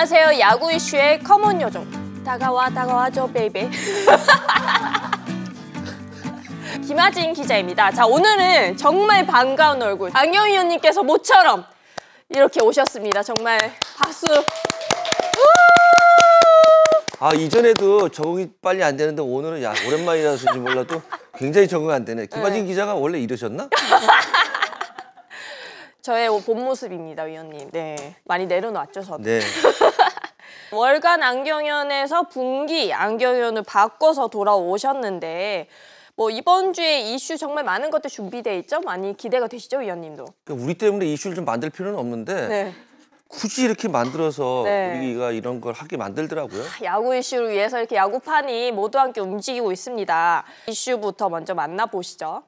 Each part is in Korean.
안녕하세요. 야구 이슈의 커먼 요정. 다가와 다가와줘 베이비 김아진 기자입니다. 자 오늘은 정말 반가운 얼굴 강영희 언니께서 모처럼 이렇게 오셨습니다. 정말 박수. 아 이전에도 적응이 빨리 안 되는데 오늘은 야 오랜만이라서인지 몰라도 굉장히 적응 이안 되네. 김아진 네. 기자가 원래 이러셨나? 저의 본 모습입니다, 위원님. 네. 많이 내려놨죠, 저도. 네. 월간 안경연에서 분기 안경연을 바꿔서 돌아오셨는데 뭐 이번 주에 이슈 정말 많은 것들 준비돼 있죠? 많이 기대가 되시죠, 위원님도? 그러니까 우리 때문에 이슈를 좀 만들 필요는 없는데 네. 굳이 이렇게 만들어서 네. 우리가 이런 걸 하게 만들더라고요. 야구 이슈를 위해서 이렇게 야구판이 모두 함께 움직이고 있습니다. 이슈부터 먼저 만나보시죠.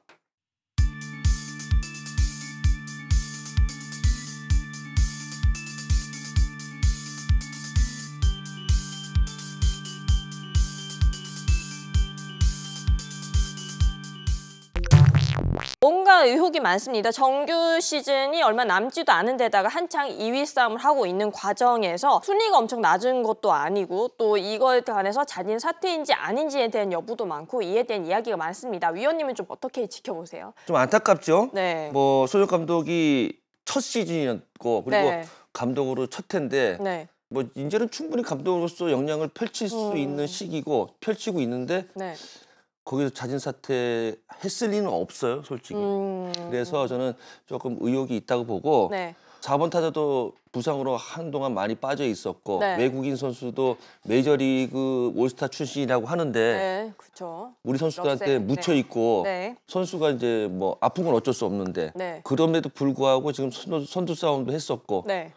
의혹이 많습니다. 정규 시즌이 얼마 남지도 않은 데다가 한창 2위 싸움을 하고 있는 과정에서 순위가 엄청 낮은 것도 아니고 또 이거에 관해서 자진 사퇴인지 아닌지에 대한 여부도 많고 이에 대한 이야기가 많습니다. 위원님은 좀 어떻게 지켜보세요? 좀 안타깝죠. 네. 뭐 소영 감독이 첫 시즌이었고 그리고 네. 감독으로 첫 텐데 네. 뭐 이제는 충분히 감독으로서 역량을 펼칠 수 음... 있는 시기고 펼치고 있는데 네. 거기서 자진 사퇴 했을 리는 없어요, 솔직히. 음... 그래서 저는 조금 의혹이 있다고 보고 네. 4번 타자도 부상으로 한동안 많이 빠져 있었고 네. 외국인 선수도 메이저리그 올스타 출신이라고 하는데 네, 우리 선수들한테 묻혀 네. 있고 네. 선수가 이제 뭐 아픈 건 어쩔 수 없는데 네. 그럼에도 불구하고 지금 선두, 선두 싸움도 했었고 네.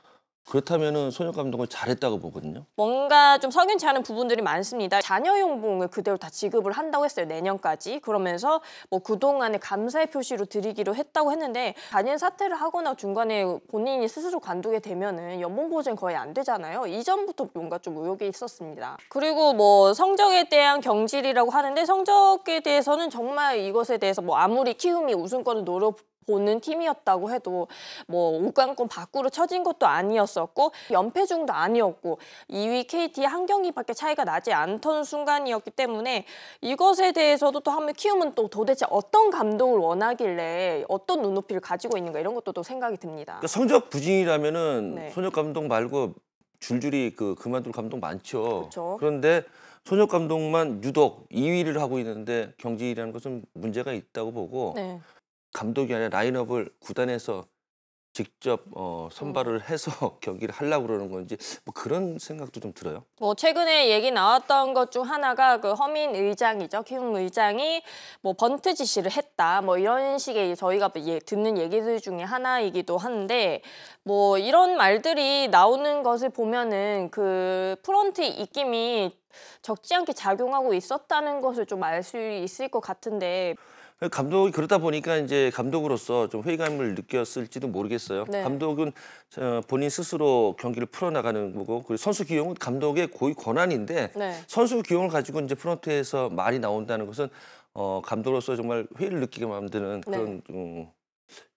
그렇다면은 소녀 감독을 잘했다고 보거든요. 뭔가 좀 석연치 않은 부분들이 많습니다. 자녀 용봉을 그대로 다 지급을 한다고 했어요. 내년까지. 그러면서 뭐 그동안에 감사의 표시로 드리기로 했다고 했는데 단연 사퇴를 하거나 중간에 본인이 스스로 관두게 되면은 연봉 보증 거의 안 되잖아요. 이전부터 뭔가 좀 의혹이 있었습니다. 그리고 뭐 성적에 대한 경질이라고 하는데 성적에 대해서는 정말 이것에 대해서 뭐 아무리 키움이 우승권을 노려 보는 팀이었다고 해도 뭐우관권 밖으로 쳐진 것도 아니었었고 연패 중도 아니었고 2위 KT 한 경기밖에 차이가 나지 않던 순간이었기 때문에 이것에 대해서도 또 한 번 키우면또 도대체 어떤 감독을 원하길래 어떤 눈높이를 가지고 있는가 이런 것도 또 생각이 듭니다. 그러니까 성적 부진이라면은 네. 손혁 감독 말고 줄줄이 그 그만둘 감독 많죠. 그쵸. 그런데 손혁 감독만 유독 2위를 하고 있는데 경질이라는 것은 문제가 있다고 보고 네. 감독이 아니라 라인업을 구단에서 직접 어, 음. 선발을 해서 경기를 하려고 그러는 건지 뭐 그런 생각도 좀 들어요. 뭐 최근에 얘기 나왔던 것 중 하나가 그 허민 의장이죠. 키움 의장이 뭐 번트 지시를 했다. 뭐 이런 식의 저희가 예, 듣는 얘기들 중에 하나이기도 한데 뭐 이런 말들이 나오는 것을 보면은 그 프런트 입김이 적지 않게 작용하고 있었다는 것을 좀 알 수 있을 것 같은데 감독이 그러다 보니까 이제 감독으로서 좀 회의감을 느꼈을지도 모르겠어요. 네. 감독은 어, 본인 스스로 경기를 풀어나가는 거고 그리고 선수 기용은 감독의 고위 권한인데 네. 선수 기용을 가지고 이제 프런트에서 말이 나온다는 것은 어, 감독으로서 정말 회의를 느끼게 만드는 네. 그런 네. 음,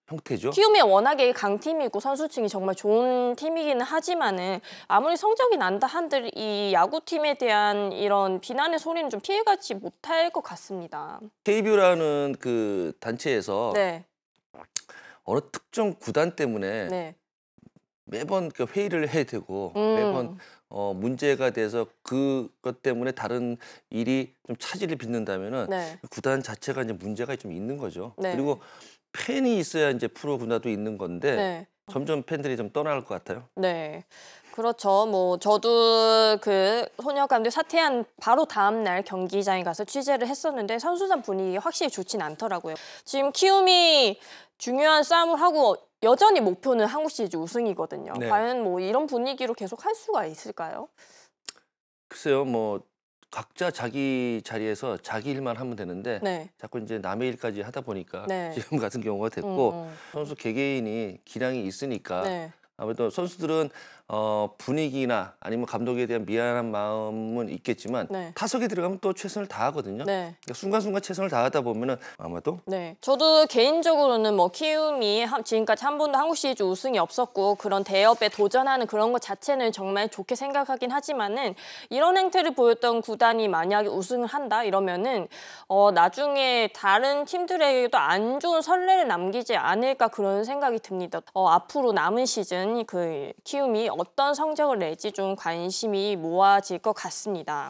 형태죠. 키움이 워낙에 강팀이고 선수층이 정말 좋은 팀이기는 하지만은 아무리 성적이 난다 한들 이 야구팀에 대한 이런 비난의 소리는 좀 피해가지 못할 것 같습니다. KBO라는 그 단체에서 네. 어느 특정 구단 때문에 네. 매번 그 회의를 해야 되고 음. 매번 어 문제가 돼서 그것 때문에 다른 일이 좀 차질을 빚는다면은 네. 구단 자체가 이제 문제가 좀 있는 거죠. 네. 그리고 팬이 있어야 이제 프로 문화도 있는 건데 네. 점점 팬들이 좀 떠나갈 것 같아요. 네. 그렇죠. 뭐 저도 그 손혁 감독 사퇴한 바로 다음 날 경기장에 가서 취재를 했었는데 선수단 분위기 확실히 좋진 않더라고요. 지금 키움이 중요한 싸움을 하고 여전히 목표는 한국 시리즈 우승이거든요. 네. 과연 뭐 이런 분위기로 계속 할 수가 있을까요? 글쎄요. 뭐 각자 자기 자리에서 자기 일만 하면 되는데 네. 자꾸 이제 남의 일까지 하다 보니까 네. 지금 같은 경우가 됐고 음. 음. 선수 개개인이 기량이 있으니까 네. 아무래도 선수들은 어, 분위기나 아니면 감독에 대한 미안한 마음은 있겠지만 네. 타석에 들어가면 또 최선을 다하거든요. 네. 그러니까 순간순간 최선을 다하다 보면은 아마도. 네. 저도 개인적으로는 뭐 키움이 지금까지 한 번도 한국 시리즈 우승이 없었고 그런 대업에 도전하는 그런 것 자체는 정말 좋게 생각하긴 하지만은 이런 행태를 보였던 구단이 만약에 우승을 한다 이러면은 어, 나중에 다른 팀들에게도 안 좋은 선례를 남기지 않을까 그런 생각이 듭니다. 어, 앞으로 남은 시즌 그 키움이 어떤 성적을 낼지 좀 관심이 모아질 것 같습니다.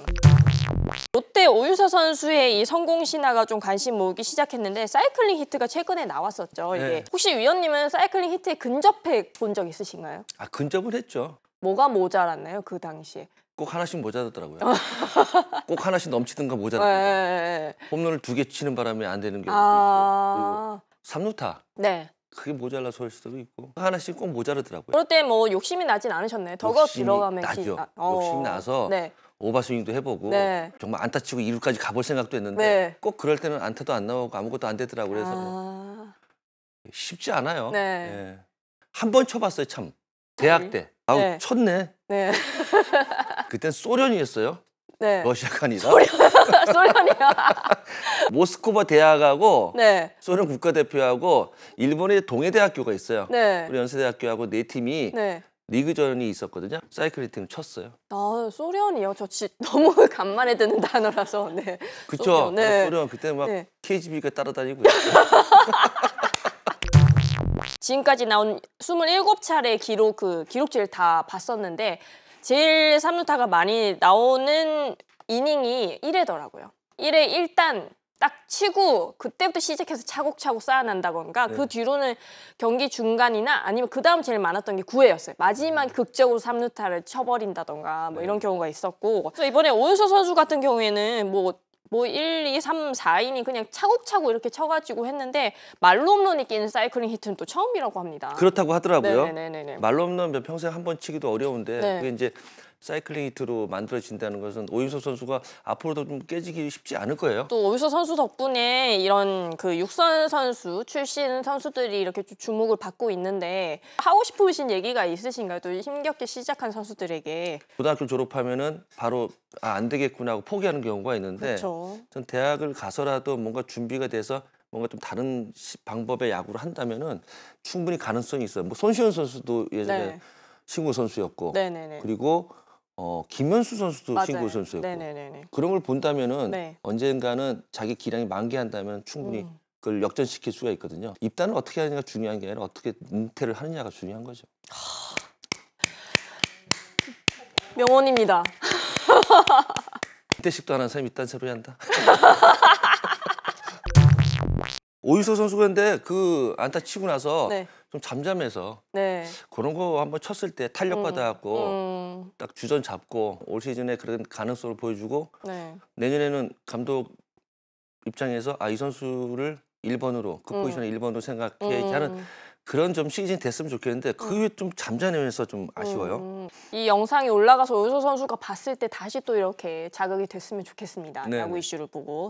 롯데 오유서 선수의 이 성공 신화가 좀 관심 모으기 시작했는데 사이클링 히트가 최근에 나왔었죠. 이게 네. 예. 혹시 위원님은 사이클링 히트에 근접해 본 적 있으신가요? 아 근접은 했죠. 뭐가 모자랐나요 그 당시에? 꼭 하나씩 모자랐더라고요. 꼭 하나씩 넘치든가 모자랐든가. 예, 예, 홈런을 두 개 치는 바람에 안 되는 경우도 아... 있고 삼루타. 네. 그게 모자라서 할 수도 있고 하나씩 꼭 모자르더라고요. 그럴 때 뭐 욕심이 나진 않으셨네. 더거 들어가면 나죠. 기... 아, 어. 욕심이 나서 네. 오버스윙도 해보고 네. 정말 안타 치고 이루까지 가볼 생각도 했는데 네. 꼭 그럴 때는 안타도 안 나오고 아무것도 안 되더라고요. 그래서 아... 쉽지 않아요. 네. 예. 한번 쳐봤어요 참. 대학 네. 때. 아우 네. 쳤네. 네. 그땐 소련이었어요. 네. 러시아관이다. 소련이야. 모스크바 대학하고 네. 소련 국가대표하고 일본의 동해대학교가 있어요. 네. 우리 연세대학교하고 네 팀이 네. 리그전이 있었거든요. 사이클링 팀 쳤어요. 아 소련이요. 저 지, 너무 간만에 듣는 단어라서. 네. 그쵸. 소련, 네. 소련 그때 막 네. KGB가 따라다니고. 지금까지 나온 27차례 기록 그 기록지를 다 봤었는데 제일 3루타가 많이 나오는 이닝이 1회더라고요. 1회 일단 딱 치고 그때부터 시작해서 차곡차곡 쌓아난다던가 그 네. 그 뒤로는 경기 중간이나 아니면 그 다음 제일 많았던 게 9회였어요. 마지막 음. 극적으로 3루타를 쳐버린다던가 뭐 네. 이런 경우가 있었고 그래서 이번에 오윤서 선수 같은 경우에는 뭐뭐 1, 2, 3, 4인이 그냥 차곡차곡 이렇게 쳐가지고 했는데 말로 없는 이 끼는 사이클링 히트는 또 처음이라고 합니다. 그렇다고 하더라고요. 네네네 말로 홈런 평생한 번 치기도 어려운데 네. 그게 이제 사이클링히트로 만들어진다는 것은 오윤석 선수가 앞으로도 좀 깨지기 쉽지 않을 거예요. 또 오윤석 선수 덕분에 이런 그 육선 선수 출신 선수들이 이렇게 주목을 받고 있는데 하고 싶으신 얘기가 있으신가요? 또 힘겹게 시작한 선수들에게. 고등학교 졸업하면은 바로 아, 안 되겠구나 하고 포기하는 경우가 있는데 그렇죠. 전 대학을 가서라도 뭔가 준비가 돼서 뭔가 좀 다른 방법의 야구를 한다면은 충분히 가능성이 있어요. 뭐 손시현 선수도 예전에 네. 신구 선수였고 네네네. 네, 네. 그리고 어, 김현수 선수도 맞아요. 신구 선수였고 네네네네. 그런 걸 본다면은 네. 언젠가는 자기 기량이 만개한다면 충분히 음. 그걸 역전시킬 수가 있거든요. 입단을 어떻게 하느냐가 중요한 게 아니라 어떻게 은퇴를 하느냐가 중요한 거죠. 명언입니다. 이때식도 하는 사람이 입단 새로 한다. 오유서 선수가 근데 그 안타 치고 나서 네. 좀 잠잠해서 네. 그런 거 한번 쳤을 때 탄력 음, 받아갖고 음, 딱 주전 잡고 올 시즌에 그런 가능성을 보여주고 네. 내년에는 감독 입장에서 아 이 선수를 1번으로 그 포지션의 음. 1번으로 생각해 음. 하는 그런 좀 시즌이 됐으면 좋겠는데 음. 그게 좀 잠잠해서 좀 음, 아쉬워요. 음. 이 영상이 올라가서 우효 선수가 봤을 때 다시 또 이렇게 자극이 됐으면 좋겠습니다. 네. 야구 네. 이슈를 보고.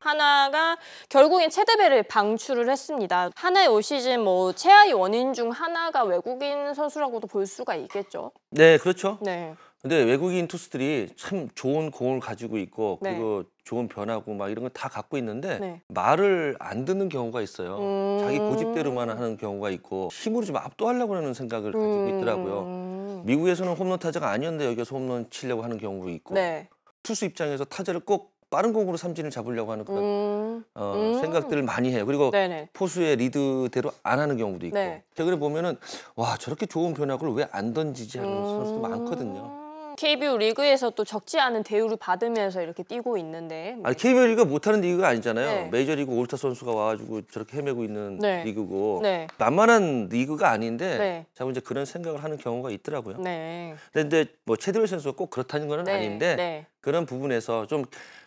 하나가 결국엔 체대배를 방출을 했습니다. 하나의 오 시즌 뭐 최하위 원인 중 하나가 외국인 선수라고도 볼 수가 있겠죠. 네, 그렇죠. 네. 근데 외국인 투수들이 참 좋은 공을 가지고 있고 네. 그리고 좋은 변화고 막 이런 걸 다 갖고 있는데 네. 말을 안 듣는 경우가 있어요. 음... 자기 고집대로만 하는 경우가 있고 힘으로 좀 압도하려고 하는 생각을 가지고 있더라고요. 음. 미국에서는 홈런 타자가 아니었는데 여기서 홈런 치려고 하는 경우도 있고 네. 투수 입장에서 타자를 꼭 빠른 공으로 삼진을 잡으려고 하는 그런 음. 어, 음. 생각들을 많이 해요. 그리고 네네. 포수의 리드대로 안 하는 경우도 있고. 네. 최근에 보면은 와 저렇게 좋은 변화구를 왜 안 던지지 하는 음. 선수도 많거든요. KBO 리그에서 또 적지 않은 대우를 받으면서 이렇게 뛰고 있는데. 뭐. 아니, KBO 리그가 못하는 리그가 아니잖아요. 네. 메이저리그 올타 선수가 와가지고 저렇게 헤매고 있는 네. 리그고 네. 만만한 리그가 아닌데 자꾸 네. 이제 그런 생각을 하는 경우가 있더라고요. 네. 근데 뭐 최드웰 선수가 꼭 그렇다는 건 네. 아닌데 네. 그런 부분에서 좀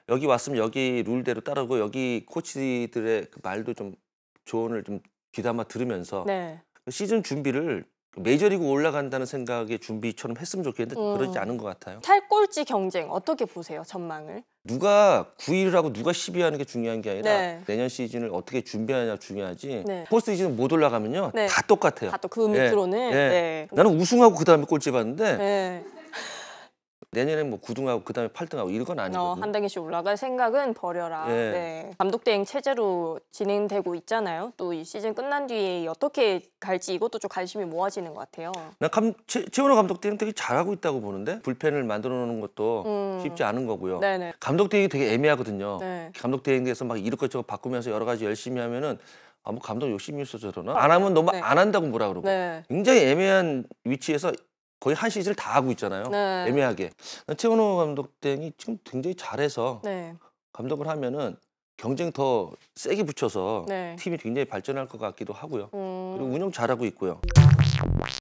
여기 왔으면 여기 룰대로 따르고 여기 코치들의 그 말도 좀 조언을 좀 귀담아 들으면서 그 시즌 준비를 메이저리그 올라간다는 생각에 준비처럼 했으면 좋겠는데 음. 그러지 않은 것 같아요. 탈골지 경쟁 어떻게 보세요? 전망을? 누가 9위를 하고 누가 10위 하는 게 중요한 게 아니라 네. 내년 시즌을 어떻게 준비하냐 중요하지 네. 포스트 시즌 못 올라가면요 네. 다 똑같아요. 다또그 그 예. 밑으로는 예. 네. 나는 우승하고 그 다음에 꼴찌 봤는데 네. 내년에뭐 9등하고 그다음에 8등하고 이건 런 아니거든요. 어, 한 단계씩 올라갈 생각은 버려라. 네. 네. 감독 대행 체제로 진행되고 있잖아요. 또 이 시즌 끝난 뒤에 어떻게 갈지 이것도 좀 관심이 모아지는 것 같아요. 나 감, 최, 최원호 감독 대행 되게 잘하고 있다고 보는데 불펜을 만들어 놓는 것도 음. 쉽지 않은 거고요. 네네. 감독 대행이 되게 애매하거든요. 네. 감독 대행에서 막이것저것 바꾸면서 여러 가지 열심히 하면은 아무 뭐 감독 욕심이 있어서 저러나 안 하면 너무 네. 안 한다고 뭐라 그러고 네. 굉장히 애매한 위치에서 거의 한 시즌을 다 하고 있잖아요. 네. 애매하게. 최원호 감독 땡이 지금 굉장히 잘해서 네. 감독을 하면은 경쟁 더 세게 붙여서 네. 팀이 굉장히 발전할 것 같기도 하고요. 음... 그리고 운영 잘하고 있고요.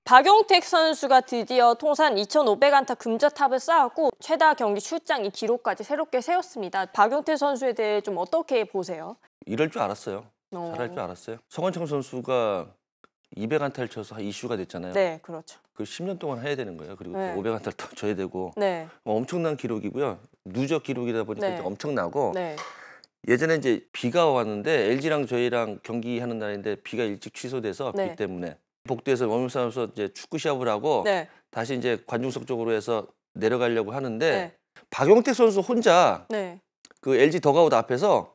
박용택 선수가 드디어 통산 2,500안타 금자탑을 쌓았고 최다 경기 출장 이 기록까지 새롭게 세웠습니다. 박용택 선수에 대해 좀 어떻게 보세요? 이럴 줄 알았어요. 어... 잘할 줄 알았어요. 성원창 선수가 200안타를 쳐서 이슈가 됐잖아요. 네, 그렇죠. 그 10년 동안 해야 되는 거예요. 그리고 네. 500안타를 더 쳐야 되고 네. 뭐 엄청난 기록이고요. 누적 기록이다 보니까 네. 엄청나고 네. 예전에 이제 비가 왔는데 LG랑 저희랑 경기하는 날인데 비가 일찍 취소돼서 네. 비 때문에 복도에서 원룸사에서 이제 축구 시합을 하고 네. 다시 이제 관중석 쪽으로 해서 내려가려고 하는데 네. 박용택 선수 혼자 네. 그 LG 더가우드 앞에서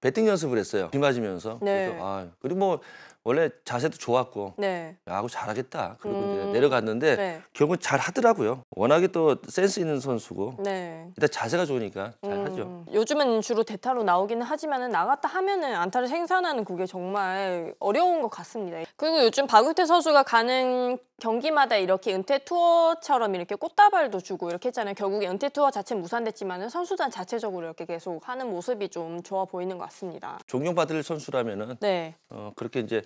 배팅 연습을 했어요. 비 맞으면서. 네. 그래서 아, 그리고 뭐 원래 자세도 좋았고 네. 야구 잘하겠다. 그리고 음. 이제 내려갔는데 네. 결국은 잘 하더라고요. 워낙에 또 센스 있는 선수고 네. 일단 자세가 좋으니까 잘 음. 하죠. 요즘은 주로 대타로 나오기는 하지만 나갔다 하면은 안타를 생산하는 그게 정말 어려운 것 같습니다. 그리고 요즘 박용태 선수가 가는 경기마다 이렇게 은퇴 투어처럼 이렇게 꽃다발도 주고 이렇게 했잖아요. 결국에 은퇴 투어 자체는 무산됐지만 선수단 자체적으로 이렇게 계속 하는 모습이 좀 좋아 보이는 것 같습니다. 존경받을 선수라면은 네. 어, 그렇게 이제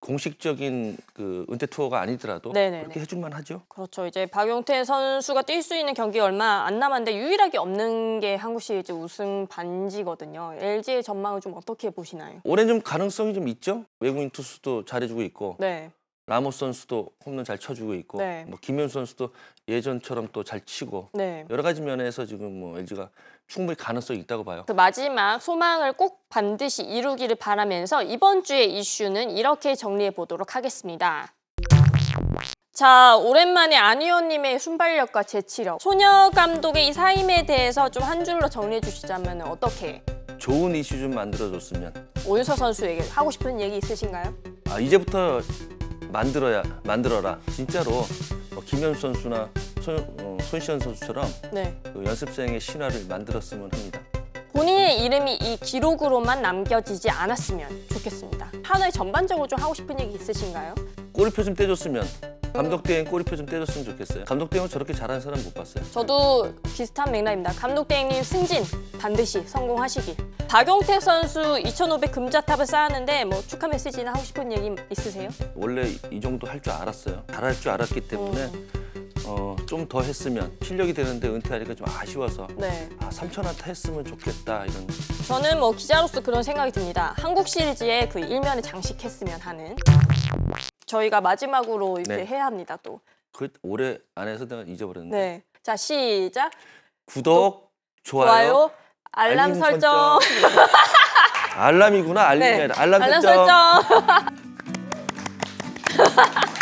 공식적인 그 은퇴 투어가 아니더라도 네네네. 네, 그렇게 네. 해줄만 하죠. 그렇죠. 이제 박용태 선수가 뛸 수 있는 경기 얼마 안 남았는데 유일하게 없는 게 한국 시리즈 우승 반지거든요. LG의 전망을 좀 어떻게 보시나요? 올해 좀 가능성이 좀 있죠. 외국인 투수도 잘해주고 있고. 네. 라모스 선수도 홈런 잘 쳐주고 있고 네. 뭐 김현 수 선수도 예전처럼 또 잘 치고 네. 여러 가지 면에서 지금 뭐 LG가 충분히 가능성이 있다고 봐요. 그 마지막 소망을 꼭 반드시 이루기를 바라면서 이번 주의 이슈는 이렇게 정리해 보도록 하겠습니다. 자, 오랜만에 안 의원님의 순발력과 재치력. 소녀 감독의 이 사임에 대해서 좀 한 줄로 정리해 주시자면 어떻게? 좋은 이슈 좀 만들어줬으면. 오윤서 선수에게 하고 싶은 얘기 있으신가요? 아, 이제부터 만들어야 만들어라. 진짜로 뭐 김현수 선수나 손, 어, 손시현 선수처럼 네. 그 연습생의 신화를 만들었으면 합니다. 본인의 이름이 이 기록으로만 남겨지지 않았으면 좋겠습니다. 한화 전반적으로 좀 하고 싶은 얘기 있으신가요? 꼬리표 좀 떼줬으면 감독 대행 꼬리표 좀 떼줬으면 좋겠어요. 감독 대행은 저렇게 잘하는 사람 못 봤어요. 저도 비슷한 맥락입니다. 감독 대행님 승진 반드시 성공하시길 박용택 선수 2,500 금자탑을 쌓았는데 뭐 축하 메시지나 하고 싶은 얘기 있으세요? 원래 이 정도 할 줄 알았어요. 잘할 줄 알았기 때문에 어, 어 좀더 했으면 실력이 되는데 은퇴하니까 좀 아쉬워서 네. 아, 삼천한테 했으면 좋겠다 이런 저는 뭐 기자로서 그런 생각이 듭니다. 한국 시리즈의 그 일면을 장식했으면 하는 저희가 마지막으로 이렇게 네. 해야 합니다 또. 그 올해 안에서 내가 잊어버렸네. 네. 자 시작. 구독, 좋아요, 좋아요 알람 설정. 알람이구나 알림이 네. 알람, 알람 설정.